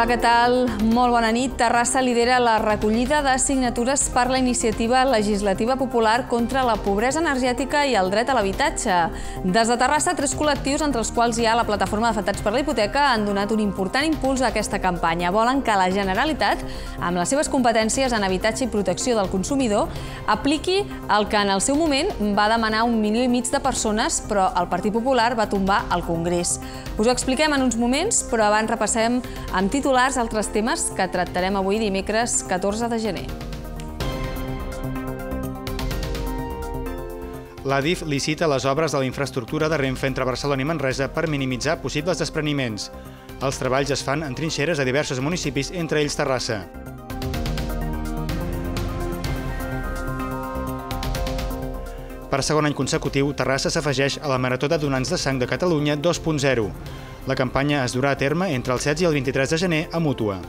Hola, què tal? Molt bona nit. Terrassa lidera la recollida de signatures per la iniciativa legislativa popular contra la pobresa energètica i el dret a l'habitatge. Des de Terrassa, tres col·lectius, entre els quals hi ha la plataforma d'afectats per la hipoteca, han donat un important impuls a aquesta campanya. Volen que la Generalitat, amb les seves competències en habitatge i protecció del consumidor, apliqui el que en el seu moment va demanar un milió i mig de persones, però el Partit Popular va tombar al Congrés. Us ho expliquem en uns moments, però abans repassem amb títol titulars altres temes que tractarem avui dimecres 14 de gener. La DIF licita les obres de la infraestructura de Renfe entre Barcelona i Manresa per minimitzar possibles despreniments. Els treballs es fan en trinxeres a diversos municipis, entre ells Terrassa. Per segon any consecutiu, Terrassa s'afegeix a la Marató de Donants de Sang de Catalunya 2.0. La campanya es durà a terme entre el 16 i el 23 de gener a Mútua.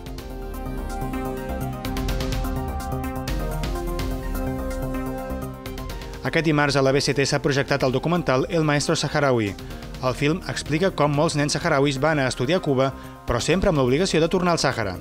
Aquest dimarts a la BCT s'ha projectat el documental El maestro saharaui. El film explica com molts nens saharauis van a estudiar a Cuba, però sempre amb l'obligació de tornar al Sàhara.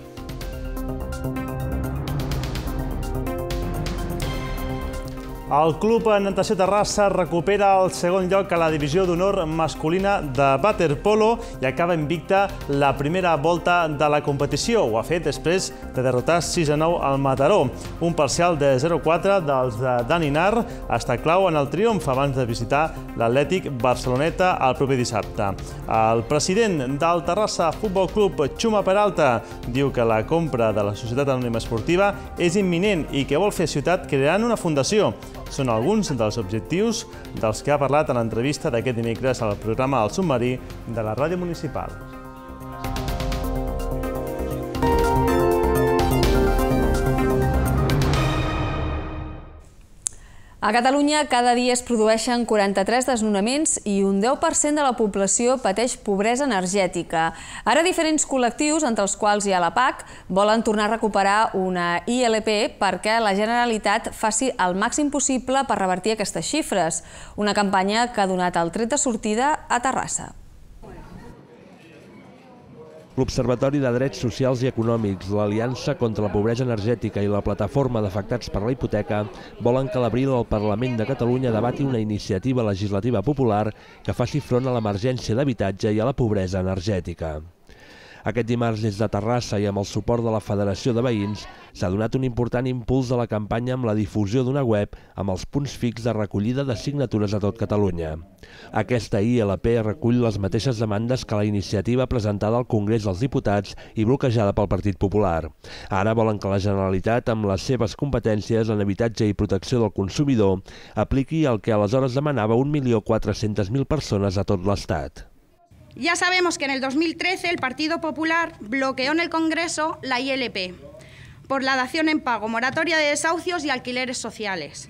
El Club Natació Terrassa recupera el segon lloc a la divisió d'honor masculina de waterpolo i acaba invicta la primera volta de la competició. Ho ha fet després de derrotar 6 a 9 al Mataró. Un parcial de 0-4 dels de Dani Nar està clau en el triomf abans de visitar l'Atlètic Barceloneta el proper dissabte. El president del Terrassa Futbol Club, Xuma Peralta, diu que la compra de la Societat Anònima Esportiva és imminent i que vol fer ciutat creant una fundació són alguns dels objectius dels que ha parlat en l'entrevista d'aquest dimecres al programa El Submarí de la Ràdio Municipal. A Catalunya cada dia es produeixen 43 desnonaments i un 10% de la població pateix pobresa energètica. Ara diferents col·lectius, entre els quals hi ha la PAC, volen tornar a recuperar una ILP perquè la Generalitat faci el màxim possible per revertir aquestes xifres. Una campanya que ha donat el tret de sortida a Terrassa. L'Observatori de Drets Socials i Econòmics, l'Aliança contra la Pobresa Energètica i la Plataforma d'Afectats per la Hipoteca volen que l'abril el Parlament de Catalunya debati una iniciativa legislativa popular que faci front a l'emergència d'habitatge i a la pobresa energètica. Aquest dimarts des de Terrassa i amb el suport de la Federació de Veïns s'ha donat un important impuls a la campanya amb la difusió d'una web amb els punts fix de recollida de signatures a tot Catalunya. Aquesta ILP recull les mateixes demandes que la iniciativa presentada al Congrés dels Diputats i bloquejada pel Partit Popular. Ara volen que la Generalitat, amb les seves competències en habitatge i protecció del consumidor, apliqui el que aleshores demanava 1.400.000 persones a tot l'Estat. Ya sabemos que en el 2013 el Partido Popular bloqueó en el Congreso la ILP por la dación en pago, moratoria de desahucios y alquileres sociales.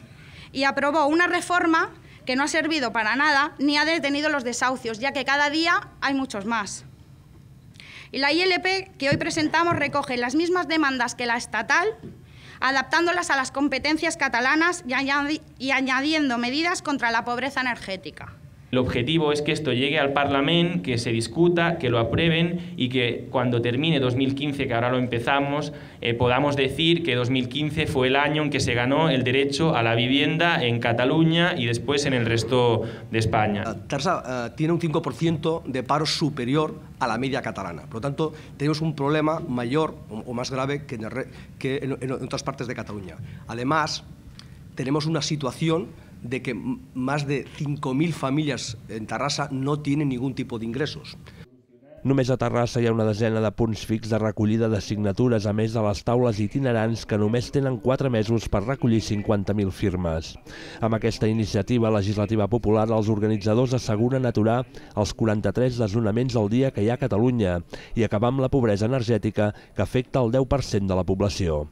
Y aprobó una reforma que no ha servido para nada ni ha detenido los desahucios, ya que cada día hay muchos más. Y la ILP que hoy presentamos recoge las mismas demandas que la estatal, adaptándolas a las competencias catalanas y, y añadiendo medidas contra la pobreza energética. El objetivo es que esto llegue al Parlamento, que se discuta, que lo aprueben y que cuando termine 2015, que ahora lo empezamos, eh, podamos decir que 2015 fue el año en que se ganó el derecho a la vivienda en Cataluña y después en el resto de España. Ah, Tarsa eh, tiene un 5% de paro superior a la media catalana. Por lo tanto, tenemos un problema mayor o más grave que en otras partes de Cataluña. Además, tenemos una situación de que más de 5.000 familias en Terrassa no tienen ningún tipo de ingresos. Només a Terrassa hi ha una desena de punts fix de recollida de signatures, a més de les taules itinerants que només tenen 4 mesos per recollir 50.000 firmes. Amb aquesta iniciativa legislativa popular, els organitzadors asseguren aturar els 43 desnonaments al dia que hi ha a Catalunya i acabar amb la pobresa energètica que afecta el 10% de la població.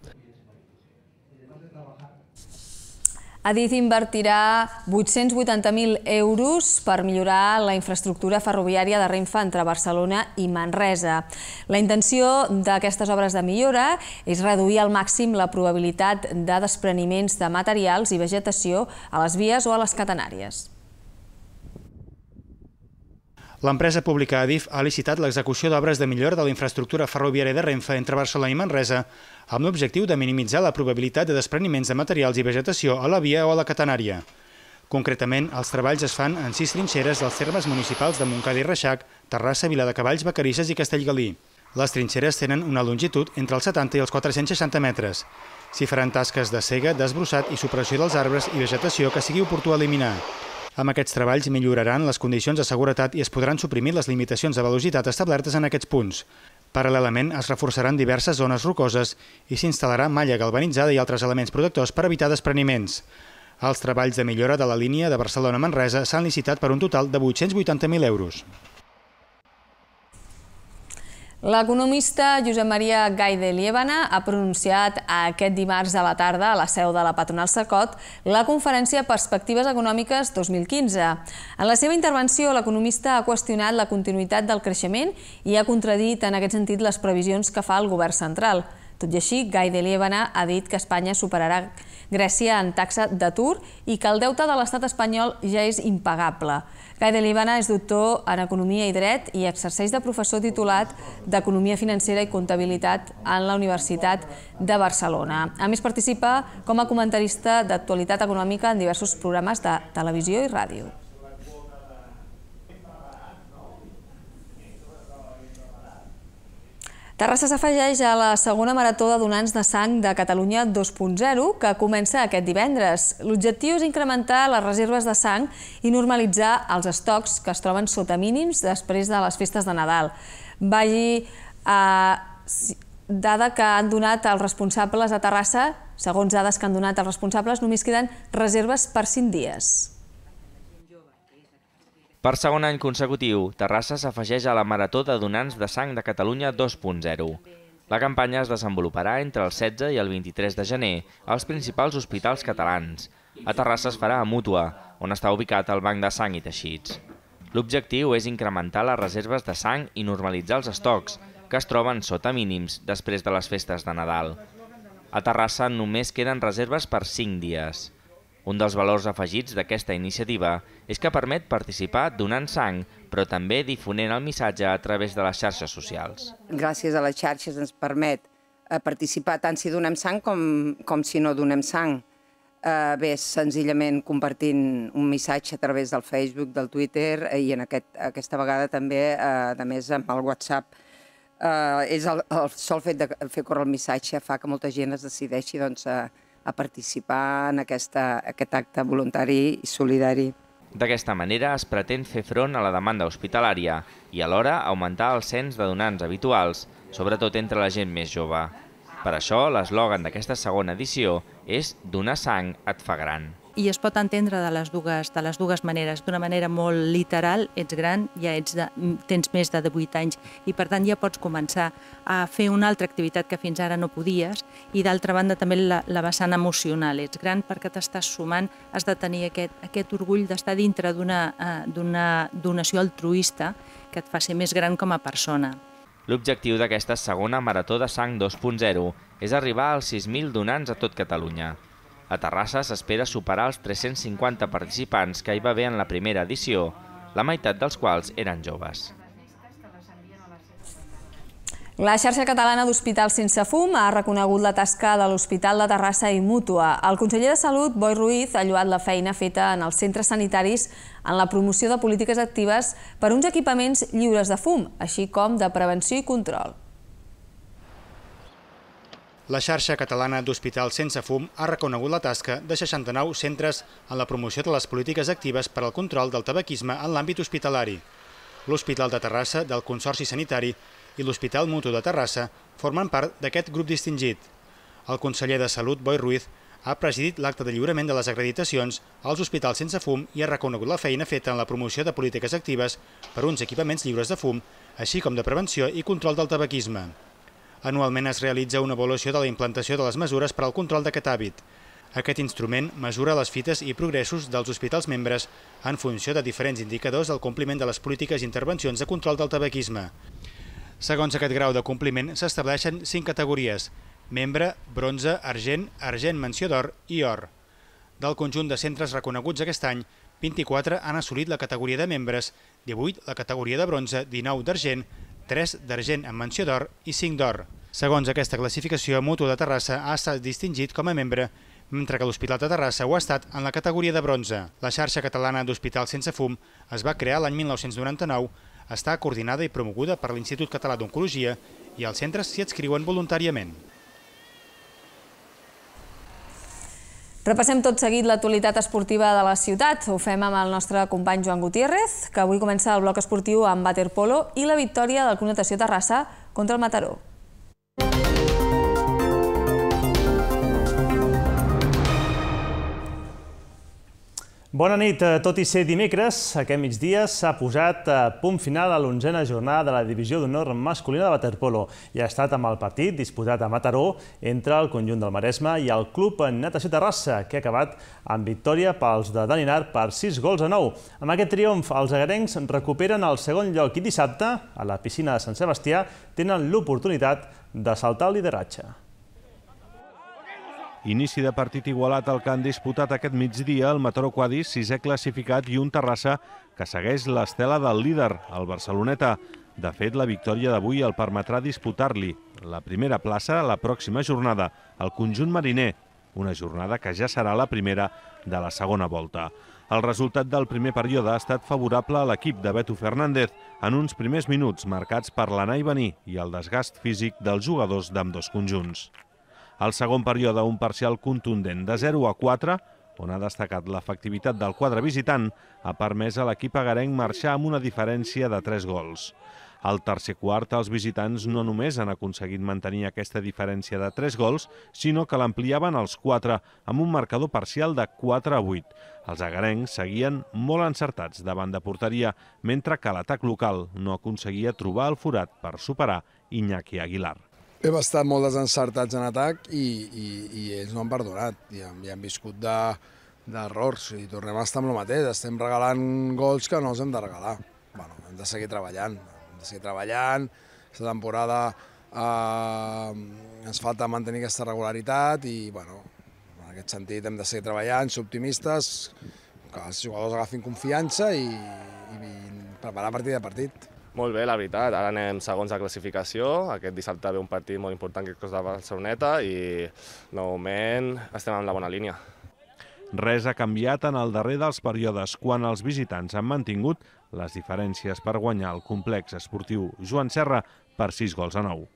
dit invertirà 880.000 euros per millorar la infraestructura ferroviària de Renfe entre Barcelona i Manresa. La intenció d'aquestes obres de millora és reduir al màxim la probabilitat de despreniments de materials i vegetació a les vies o a les catenàries. L'empresa pública Adif ha licitat l'execució d'obres de millora de la infraestructura ferroviària de Renfe entre Barcelona i Manresa amb l'objectiu de minimitzar la probabilitat de despreniments de materials i vegetació a la via o a la catenària. Concretament, els treballs es fan en sis trinxeres dels termes municipals de Montcada i Reixac, Terrassa, Viladecavalls, Vacarisses i Castellgalí. Les trinxeres tenen una longitud entre els 70 i els 460 metres. S'hi faran tasques de cega, desbrossat i supressió dels arbres i vegetació que sigui oportú eliminar. Amb aquests treballs milloraran les condicions de seguretat i es podran suprimir les limitacions de velocitat establertes en aquests punts. Paral·lelament, es reforçaran diverses zones rocoses i s'instal·larà malla galvanitzada i altres elements protectors per evitar despreniments. Els treballs de millora de la línia de Barcelona-Manresa s'han licitat per un total de 880.000 euros. L'economista Josep Maria Gai de Liebana ha pronunciat aquest dimarts a la tarda a la seu de la patronal Sacot la conferència Perspectives Econòmiques 2015. En la seva intervenció, l'economista ha qüestionat la continuïtat del creixement i ha contradit en aquest sentit les previsions que fa el govern central. Tot i així, Gai de Liebana ha dit que Espanya superarà Grècia en taxa d'atur i que el deute de l'estat espanyol ja és impagable. de Libana és doctor en Economia i Dret i exerceix de professor titulat d'Economia Financera i Comptabilitat en la Universitat de Barcelona. A més, participa com a comentarista d'actualitat econòmica en diversos programes de televisió i ràdio. Terrassa s'afegeix a la segona marató de donants de sang de Catalunya 2.0, que comença aquest divendres. L'objectiu és incrementar les reserves de sang i normalitzar els estocs que es troben sota mínims després de les festes de Nadal. Vagi a... Eh, dada que han donat els responsables a Terrassa, segons dades que han donat els responsables, només queden reserves per 5 dies. Per segon any consecutiu, Terrassa s'afegeix a la Marató de Donants de Sang de Catalunya 2.0. La campanya es desenvoluparà entre el 16 i el 23 de gener als principals hospitals catalans. A Terrassa es farà a Mútua, on està ubicat el Banc de Sang i Teixits. L'objectiu és incrementar les reserves de sang i normalitzar els estocs, que es troben sota mínims després de les festes de Nadal. A Terrassa només queden reserves per 5 dies. Un dels valors afegits d'aquesta iniciativa és que permet participar donant sang, però també difonent el missatge a través de les xarxes socials. Gràcies a les xarxes ens permet eh, participar tant si donem sang com, com si no donem sang. Eh, bé, senzillament compartint un missatge a través del Facebook, del Twitter eh, i en aquest, aquesta vegada també, eh, a més, amb el WhatsApp. Eh, és el, el sol fet de fer córrer el missatge fa que molta gent es decideixi doncs, a, a participar en aquesta, aquest acte voluntari i solidari. D'aquesta manera es pretén fer front a la demanda hospitalària i alhora augmentar el cens de donants habituals, sobretot entre la gent més jove. Per això, l'eslògan d'aquesta segona edició és «Donar sang et fa gran» i es pot entendre de les dues, de les dues maneres. D'una manera molt literal, ets gran, ja ets de, tens més de 18 anys i per tant ja pots començar a fer una altra activitat que fins ara no podies i d'altra banda també la, la vessant emocional. Ets gran perquè t'estàs sumant, has de tenir aquest, aquest orgull d'estar dintre d'una eh, donació altruista que et fa ser més gran com a persona. L'objectiu d'aquesta segona Marató de Sang 2.0 és arribar als 6.000 donants a tot Catalunya. A Terrassa s'espera superar els 350 participants que hi va haver en la primera edició, la meitat dels quals eren joves. La xarxa catalana d'Hospitals Sense Fum ha reconegut la tasca de l'Hospital de Terrassa i Mútua. El conseller de Salut, Boi Ruiz, ha lluat la feina feta en els centres sanitaris en la promoció de polítiques actives per uns equipaments lliures de fum, així com de prevenció i control. La xarxa catalana d'Hospitals Sense Fum ha reconegut la tasca de 69 centres en la promoció de les polítiques actives per al control del tabaquisme en l'àmbit hospitalari. L'Hospital de Terrassa del Consorci Sanitari i l'Hospital Mutu de Terrassa formen part d'aquest grup distingit. El conseller de Salut, Boi Ruiz, ha presidit l'acte de lliurament de les acreditacions als Hospitals Sense Fum i ha reconegut la feina feta en la promoció de polítiques actives per uns equipaments lliures de fum, així com de prevenció i control del tabaquisme. Anualment es realitza una avaluació de la implantació de les mesures per al control d'aquest hàbit. Aquest instrument mesura les fites i progressos dels hospitals membres en funció de diferents indicadors del compliment de les polítiques i intervencions de control del tabaquisme. Segons aquest grau de compliment, s'estableixen cinc categories, membre, bronze, argent, argent menció d'or i or. Del conjunt de centres reconeguts aquest any, 24 han assolit la categoria de membres, 18 la categoria de bronze, 19 d'argent, 3 d'argent amb menció d'or i 5 d'or. Segons aquesta classificació, Mutu de Terrassa ha estat distingit com a membre mentre que l'Hospital de Terrassa ho ha estat en la categoria de bronze. La xarxa catalana d'Hospitals sense fum es va crear l'any 1999, està coordinada i promoguda per l'Institut Català d'Oncologia i els centres s'hi adscriuen voluntàriament. Repassem tot seguit l'actualitat esportiva de la ciutat. Ho fem amb el nostre company Joan Gutiérrez, que avui comença el bloc esportiu amb waterpolo i la victòria del Club Natació Terrassa contra el Mataró. Bona nit. Eh, tot i ser dimecres, aquest migdia s'ha posat a eh, punt final a l'onzena jornada de la Divisió d'Honor Masculina de Waterpolo i ha estat amb el partit disputat a Mataró entre el conjunt del Maresme i el Club Natació Terrassa, que ha acabat amb victòria pels de Daninar per 6 gols a 9. Amb aquest triomf, els agarencs recuperen el segon lloc i dissabte, a la piscina de Sant Sebastià, tenen l'oportunitat de saltar el lideratge. Inici de partit igualat al que han disputat aquest migdia el Mataró Quadis, sisè classificat, i un Terrassa que segueix l'estela del líder, el Barceloneta. De fet, la victòria d'avui el permetrà disputar-li la primera plaça a la pròxima jornada, el conjunt mariner, una jornada que ja serà la primera de la segona volta. El resultat del primer període ha estat favorable a l'equip de Beto Fernández en uns primers minuts marcats per l'anar i venir i el desgast físic dels jugadors d'ambdós conjunts. Al segon període, un parcial contundent de 0 a 4, on ha destacat l'efectivitat del quadre visitant, ha permès a l'equip agarenc marxar amb una diferència de 3 gols. Al tercer quart, els visitants no només han aconseguit mantenir aquesta diferència de 3 gols, sinó que l'ampliaven als 4, amb un marcador parcial de 4 a 8. Els agarencs seguien molt encertats davant de porteria, mentre que l'atac local no aconseguia trobar el forat per superar Iñaki Aguilar. Hem estat molt desencertats en atac i, i, i ells no han perdonat. I hem, i hem viscut d'errors de, i tornem a estar amb el mateix. Estem regalant gols que no els hem de regalar. Bueno, hem de seguir treballant. Hem de seguir treballant. Aquesta temporada eh, ens falta mantenir aquesta regularitat i, bueno, en aquest sentit hem de seguir treballant, ser optimistes, que els jugadors agafin confiança i, i, i preparar partit a partit. Molt bé, la veritat. Ara anem segons la classificació. Aquest dissabte ve un partit molt important que és Costa Barceloneta i, novament, estem en la bona línia. Res ha canviat en el darrer dels períodes, quan els visitants han mantingut les diferències per guanyar el complex esportiu Joan Serra per 6 gols a 9.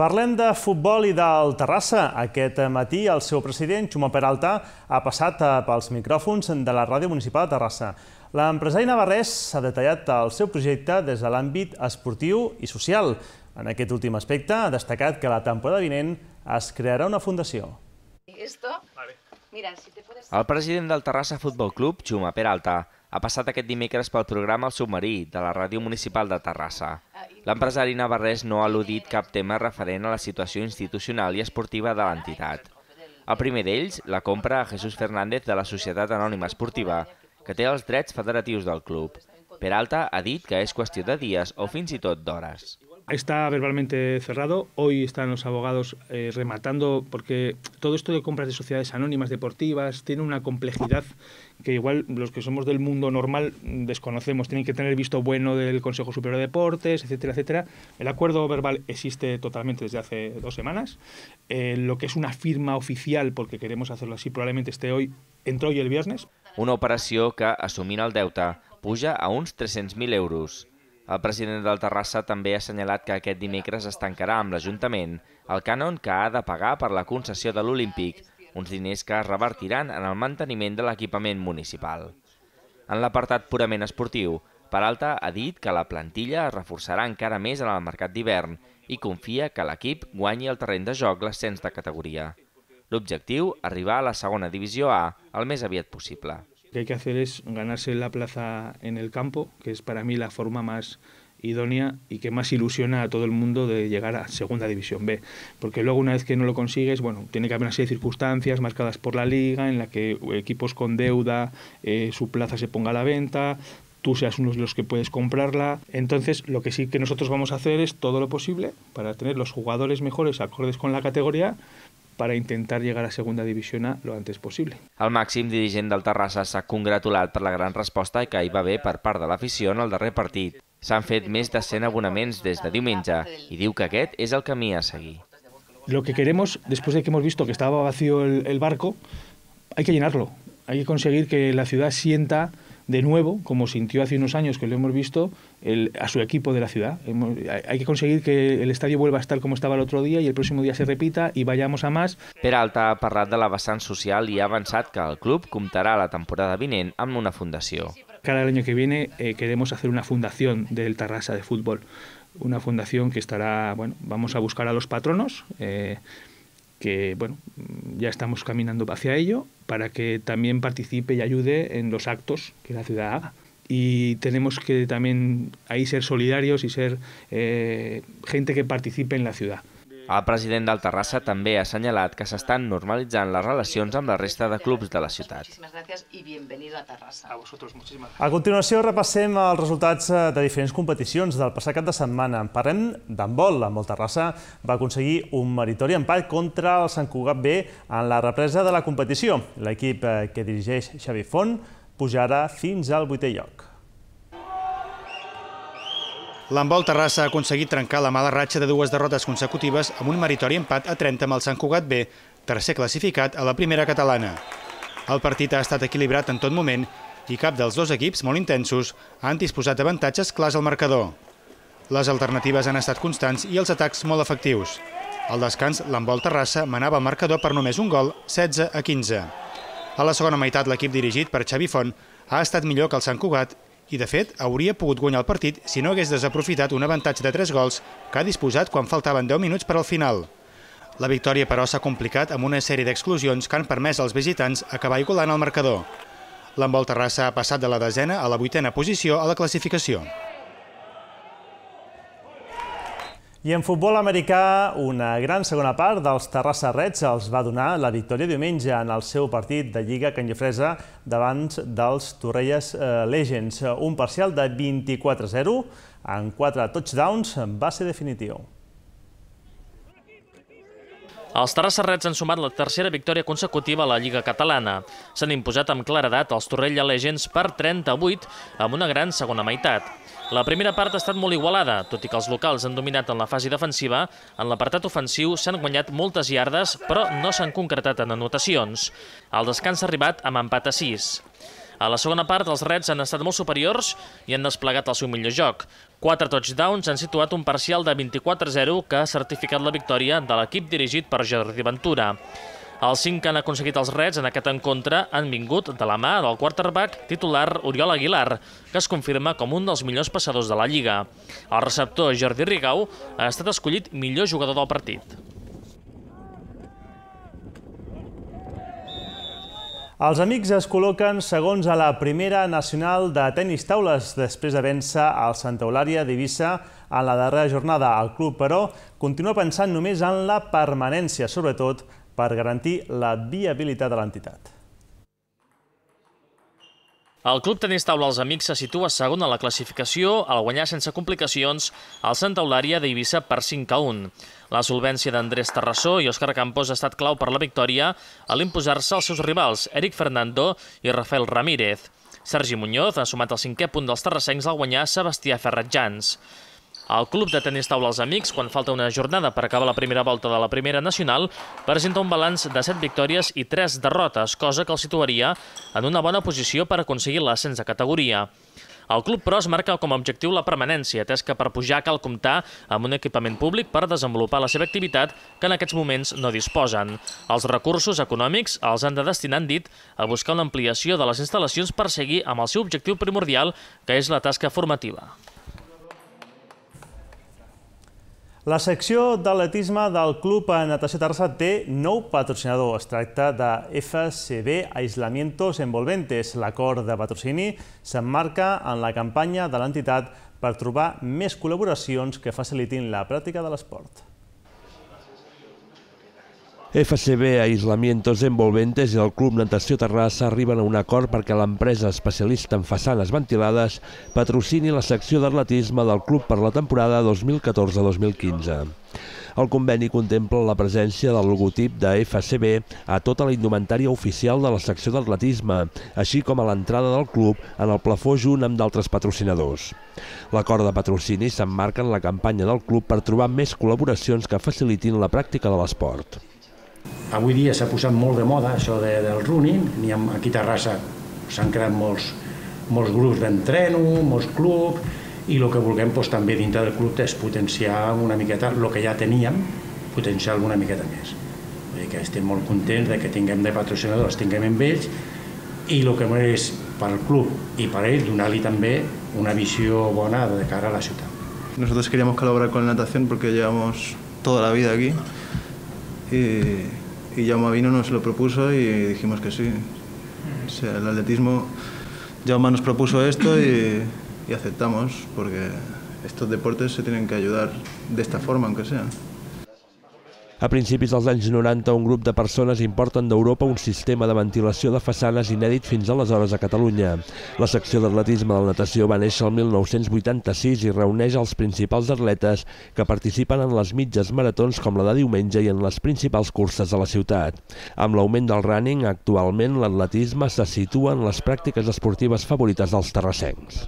Parlem de futbol i del Terrassa. Aquest matí el seu president, Xuma Peralta, ha passat eh, pels micròfons de la Ràdio Municipal de Terrassa. L'empresari navarrès s'ha detallat el seu projecte des de l'àmbit esportiu i social. En aquest últim aspecte ha destacat que la temporada vinent es crearà una fundació. Esto, si te El president del Terrassa Futbol Club, Juma Peralta, ha passat aquest dimecres pel programa El Submarí de la Ràdio Municipal de Terrassa. Ah, L'empresari navarrès no ha al·ludit cap tema referent a la situació institucional i esportiva de l'entitat. El primer d'ells, la compra a Jesús Fernández de la Societat Anònima Esportiva, que té els drets federatius del club. Peralta ha dit que es cuestión de días o fins i tot Está verbalmente cerrado. Hoy están los abogados eh, rematando, porque todo esto de compras de sociedades anónimas deportivas tiene una complejidad que igual los que somos del mundo normal desconocemos. Tienen que tener visto bueno del Consejo Superior de Deportes, etcétera, etcétera. El acuerdo verbal existe totalmente desde hace dos semanas. Eh, lo que es una firma oficial, porque queremos hacerlo así, probablemente esté hoy, entre hoy y el viernes. una operació que, assumint el deute, puja a uns 300.000 euros. El president del Terrassa també ha assenyalat que aquest dimecres es tancarà amb l'Ajuntament el cànon que ha de pagar per la concessió de l'Olímpic, uns diners que es revertiran en el manteniment de l'equipament municipal. En l'apartat purament esportiu, Peralta ha dit que la plantilla es reforçarà encara més en el mercat d'hivern i confia que l'equip guanyi el terreny de joc l'ascens de categoria. objetivo, arribar a la segunda división A el més aviat posible. Lo que hay que hacer es ganarse la plaza en el campo, que es para mí la forma más idónea y que más ilusiona a todo el mundo de llegar a Segunda División B. Porque luego una vez que no lo consigues, bueno, tiene que haber una serie de circunstancias marcadas por la liga en la que equipos con deuda, eh, su plaza se ponga a la venta, tú seas uno de los que puedes comprarla. Entonces, lo que sí que nosotros vamos a hacer es todo lo posible para tener los jugadores mejores acordes con la categoría, para intentar llegar a segunda división A lo antes posible. El màxim dirigent del Terrassa s'ha congratulat per la gran resposta que hi va haver per part de l'afició en el darrer partit. S'han fet més de 100 abonaments des de diumenge i diu que aquest és el camí a seguir. Lo que queremos, después de que hemos visto que estaba vacío el, el barco, hay que llenarlo. Hay que conseguir que la ciudad sienta de nuevo, como sintió hace unos años que lo hemos visto, a su equipo de la ciudad. hay que conseguir que el estadio vuelva a estar como estaba el otro día y el próximo día se repita y vayamos a más. Peralta ha la vessant social y ha que el club comptarà la temporada vinent amb una fundación. Cada año que viene eh, queremos hacer una fundación del Tarrasa de fútbol, una fundación que estará, bueno, vamos a buscar a los patronos, eh, que bueno, ya estamos caminando hacia ello para que también participe y ayude en los actos que la ciudad haga. Y tenemos que también ahí ser solidarios y ser eh, gente que participe en la ciudad. El president del Terrassa també ha assenyalat que s'estan normalitzant les relacions amb la resta de clubs de la ciutat. A continuació repassem els resultats eh, de diferents competicions del passat cap de setmana. En parlem d'handbol. Amb el Terrassa va aconseguir un meritori empat contra el Sant Cugat B en la represa de la competició. L'equip eh, que dirigeix Xavi Font pujarà fins al vuitè lloc. L'embol Terrassa ha aconseguit trencar la mala ratxa de dues derrotes consecutives amb un meritori empat a 30 amb el Sant Cugat B, tercer classificat a la primera catalana. El partit ha estat equilibrat en tot moment i cap dels dos equips, molt intensos, han disposat avantatges clars al marcador. Les alternatives han estat constants i els atacs molt efectius. Al descans, l'embol Terrassa manava el marcador per només un gol, 16 a 15. A la segona meitat, l'equip dirigit per Xavi Font ha estat millor que el Sant Cugat i, de fet, hauria pogut guanyar el partit si no hagués desaprofitat un avantatge de 3 gols que ha disposat quan faltaven 10 minuts per al final. La victòria, però, s'ha complicat amb una sèrie d'exclusions que han permès als visitants acabar igualant el marcador. L'envol Terrassa ha passat de la desena a la vuitena posició a la classificació. I en futbol americà, una gran segona part dels Terrassa Reds els va donar la victòria diumenge en el seu partit de Lliga Canyofresa davant dels Torrelles eh, Legends. Un parcial de 24-0 en 4 touchdowns va ser definitiu. Els Terrassa Reds han sumat la tercera victòria consecutiva a la Lliga Catalana. S'han imposat amb claredat els Torrella Legends per 38 amb una gran segona meitat. La primera part ha estat molt igualada, tot i que els locals han dominat en la fase defensiva, en l'apartat ofensiu s'han guanyat moltes llardes, però no s'han concretat en anotacions. El descans ha arribat amb empat a 6. A la segona part, els Reds han estat molt superiors i han desplegat el seu millor joc. Quatre touchdowns han situat un parcial de 24-0 que ha certificat la victòria de l'equip dirigit per Jordi Ventura. Els cinc que han aconseguit els reds en aquest encontre han vingut de la mà del quarterback titular Oriol Aguilar, que es confirma com un dels millors passadors de la Lliga. El receptor Jordi Rigau ha estat escollit millor jugador del partit. Els amics es col·loquen segons a la primera nacional de tennis taules després de vèncer al Santa Eulària d'Eivissa en la darrera jornada. El club, però, continua pensant només en la permanència, sobretot per garantir la viabilitat de l'entitat. El club tenis taula als amics se situa segon a la classificació al guanyar sense complicacions el Santa Eulària d'Eivissa per 5 a 1. La solvència d'Andrés Terrassó i Òscar Campos ha estat clau per la victòria a l'imposar-se als seus rivals Eric Fernando i Rafael Ramírez. Sergi Muñoz ha sumat el cinquè punt dels terrassencs al guanyar Sebastià Ferratjans. El club de tenis taula als amics, quan falta una jornada per acabar la primera volta de la primera nacional, presenta un balanç de 7 victòries i 3 derrotes, cosa que el situaria en una bona posició per aconseguir l'ascens de categoria. El club, però, es marca com a objectiu la permanència, atès que per pujar cal comptar amb un equipament públic per desenvolupar la seva activitat que en aquests moments no disposen. Els recursos econòmics els han de destinar, han dit, a buscar una ampliació de les instal·lacions per seguir amb el seu objectiu primordial, que és la tasca formativa. La secció d'atletisme del Club Natació Terrassa té nou patrocinador. Es tracta de FCB Aislamientos Envolventes. L'acord de patrocini s'emmarca en la campanya de l'entitat per trobar més col·laboracions que facilitin la pràctica de l'esport. FCB Aislamientos Envolventes i el Club Natació Terrassa arriben a un acord perquè l'empresa especialista en façanes ventilades patrocini la secció d'atletisme del club per la temporada 2014-2015. El conveni contempla la presència del logotip de FCB a tota la indumentària oficial de la secció d'atletisme, així com a l'entrada del club en el plafó junt amb d'altres patrocinadors. L'acord de patrocini s'emmarca en la campanya del club per trobar més col·laboracions que facilitin la pràctica de l'esport. Avui dia s'ha posat molt de moda això de, del running, Ni aquí a Terrassa s'han creat molts, molts grups d'entreno, molts clubs, i el que vulguem doncs, també dintre del club és potenciar una miqueta el que ja teníem, potenciar alguna miqueta més. Vull dir que estem molt contents de que tinguem de patrocinadors, tinguem amb ells, i el que és per al club i per a ell donar-li també una visió bona de cara a la ciutat. Nosotros queríamos colaborar con la natación porque llevamos toda la vida aquí y, y Vino nos lo propuso y dijimos que sí. O sea, el atletismo, Jaume nos propuso esto y, y aceptamos, porque estos deportes se tienen que ayudar de esta forma, aunque sea. A principis dels anys 90, un grup de persones importen d'Europa un sistema de ventilació de façanes inèdit fins aleshores a Catalunya. La secció d'atletisme de la natació va néixer el 1986 i reuneix els principals atletes que participen en les mitges maratons com la de diumenge i en les principals curses de la ciutat. Amb l'augment del running, actualment l'atletisme se situa en les pràctiques esportives favorites dels terrassencs.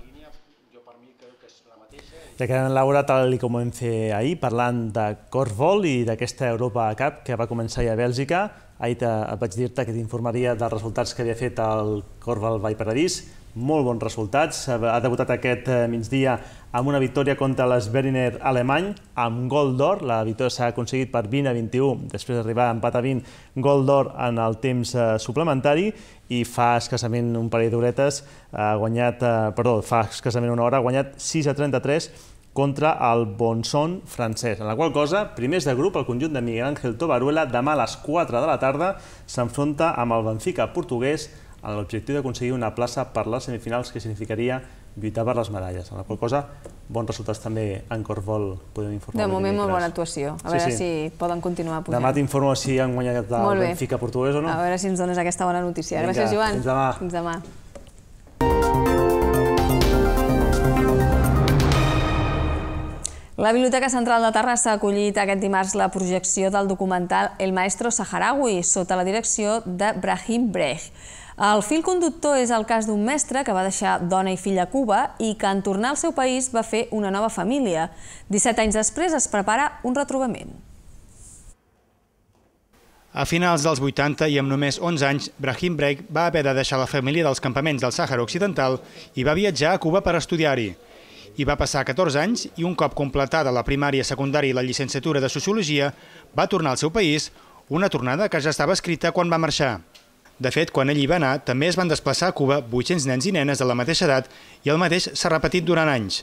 Ja quedem, Laura, tal com vam fer ahir, parlant de Corfball i d'aquesta Europa Cup que va començar ja a Bèlgica. Ahir te, vaig dir-te que t'informaria dels resultats que havia fet el Corfball Vall Paradís molt bons resultats. Eh, ha debutat aquest eh, migdia amb una victòria contra l'Esberiner alemany, amb gol d'or. La victòria s'ha aconseguit per 20 a 21, després d'arribar a empat a 20, gol d'or en el temps eh, suplementari, i fa escassament un parell d'horetes ha guanyat, perdó, fa escassament una hora, ha guanyat 6 a 33 contra el Bonson francès. En la qual cosa, primers de grup, el conjunt de Miguel Ángel Tobaruela, demà a les 4 de la tarda, s'enfronta amb el Benfica portuguès en l'objectiu d'aconseguir una plaça per les semifinals que significaria lluitar per les medalles. En la qual cosa, bons resultats també en Corbol, podem informar. De moment, molt bona actuació. A veure si poden continuar pujant. Demà t'informo si han guanyat la Benfica portuguès o no. A veure si ens dones aquesta bona notícia. Gràcies, Joan. Fins demà. Fins demà. La Biblioteca Central de Terrassa ha acollit aquest dimarts la projecció del documental El maestro saharaui, sota la direcció de Brahim Brecht. El fil conductor és el cas d'un mestre que va deixar dona i filla a Cuba i que en tornar al seu país va fer una nova família. 17 anys després es prepara un retrobament. A finals dels 80 i amb només 11 anys, Brahim Breik va haver de deixar la família dels campaments del Sàhara Occidental i va viatjar a Cuba per estudiar-hi. Hi va passar 14 anys i un cop completada la primària, secundària i la llicenciatura de Sociologia, va tornar al seu país, una tornada que ja estava escrita quan va marxar. De fet, quan ell hi va anar, també es van desplaçar a Cuba 800 nens i nenes de la mateixa edat i el mateix s'ha repetit durant anys.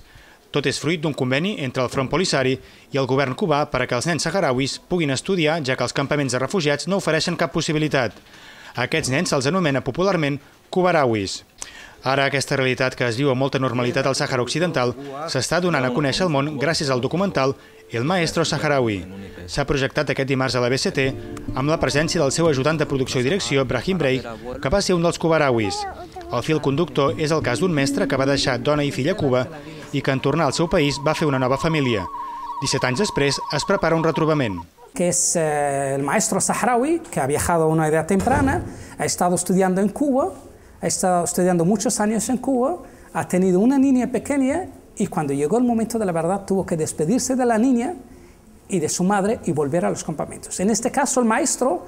Tot és fruit d'un conveni entre el Front Polisari i el govern cubà per a que els nens saharauis puguin estudiar, ja que els campaments de refugiats no ofereixen cap possibilitat. A aquests nens se'ls anomena popularment cubarauis. Ara aquesta realitat que es viu amb molta normalitat al Sàhara Occidental s'està donant a conèixer al món gràcies al documental i el maestro saharaui. S'ha projectat aquest dimarts a la BCT amb la presència del seu ajudant de producció i direcció, Brahim Breik, que va ser un dels cubarauis. El fil conductor és el cas d'un mestre que va deixar dona i filla a Cuba i que en tornar al seu país va fer una nova família. 17 anys després es prepara un retrobament. que es eh, el maestro Saharawi, que ha viajado a una edad temprana, ha estado estudiando en Cuba, ha estado estudiando muchos años en Cuba, ha tenido una niña pequeña Y cuando llegó el momento de la verdad, tuvo que despedirse de la niña y de su madre y volver a los campamentos. En este caso, el maestro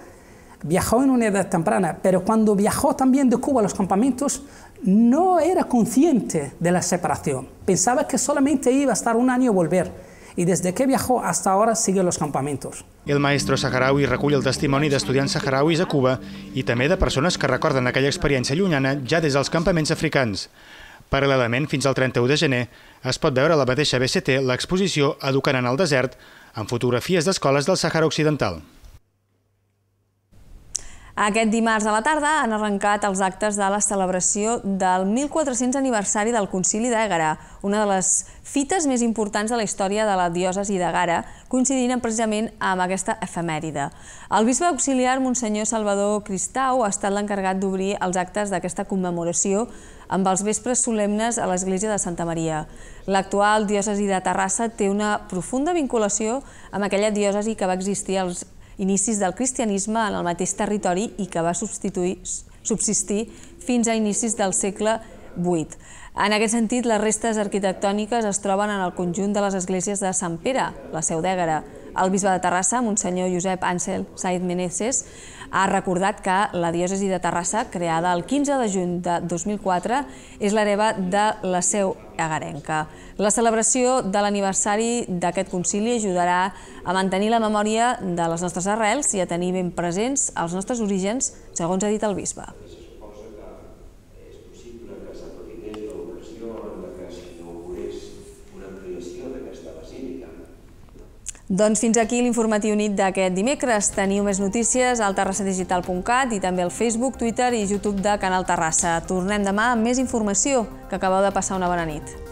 viajó en una edad temprana, pero cuando viajó también de Cuba a los campamentos, no era consciente de la separación. Pensaba que solamente iba a estar un año y volver. Y desde que viajó hasta ahora sigue los campamentos. El maestro saharaui recull el testimonio de estudiantes saharauis a Cuba y también de personas que recuerdan aquella experiencia llunyana ya desde los campamentos africanos. Paral·lelament, fins al 31 de gener es pot veure a la mateixa BCT l'exposició Educant en el desert amb fotografies d'escoles del Sàhara Occidental. Aquest dimarts a la tarda han arrencat els actes de la celebració del 1400 aniversari del Concili d'Ègara, una de les fites més importants de la història de la diòcesi d'Ègara, coincidint precisament amb aquesta efemèride. El bisbe auxiliar Monsenyor Salvador Cristau ha estat l'encarregat d'obrir els actes d'aquesta commemoració amb els vespres solemnes a l'església de Santa Maria. L'actual diòcesi de Terrassa té una profunda vinculació amb aquella diòcesi que va existir als inicis del cristianisme en el mateix territori i que va subsistir fins a inicis del segle VIII. En aquest sentit, les restes arquitectòniques es troben en el conjunt de les esglésies de Sant Pere, la Seu d'Ègara, el bisbe de Terrassa, Monsenyor Josep Ansel Saïd Meneses, ha recordat que la diòcesi de Terrassa, creada el 15 de juny de 2004, és l'hereva de la seu agarenca. La celebració de l'aniversari d'aquest concili ajudarà a mantenir la memòria de les nostres arrels i a tenir ben presents els nostres orígens, segons ha dit el bisbe. Doncs fins aquí l'informatiu nit d'aquest dimecres. Teniu més notícies al terrassadigital.cat i també al Facebook, Twitter i YouTube de Canal Terrassa. Tornem demà amb més informació. Que acabeu de passar una bona nit.